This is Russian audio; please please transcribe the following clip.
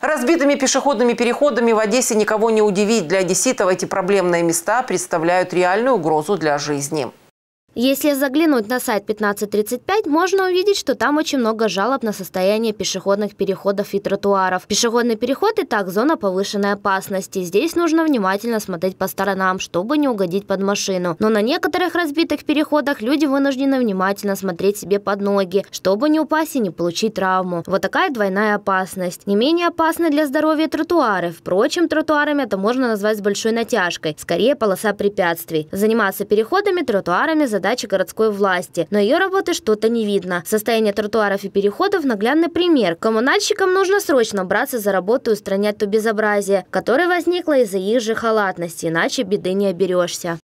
Разбитыми пешеходными переходами в Одессе никого не удивить. Для одесситов эти проблемные места представляют реальную угрозу для жизни. Если заглянуть на сайт 1535, можно увидеть, что там очень много жалоб на состояние пешеходных переходов и тротуаров. Пешеходный переход и так зона повышенной опасности. Здесь нужно внимательно смотреть по сторонам, чтобы не угодить под машину. Но на некоторых разбитых переходах люди вынуждены внимательно смотреть себе под ноги, чтобы не упасть и не получить травму. Вот такая двойная опасность. Не менее опасны для здоровья тротуары. Впрочем, тротуарами это можно назвать с большой натяжкой. Скорее полоса препятствий. Заниматься переходами тротуарами за задача городской власти, но ее работы что-то не видно. Состояние тротуаров и переходов – наглядный пример. Коммунальщикам нужно срочно браться за работу и устранять то безобразие, которое возникло из-за их же халатности, иначе беды не оберешься.